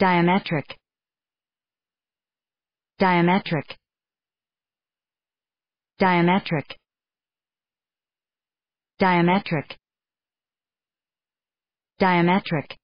diametric diametric diametric diametric diametric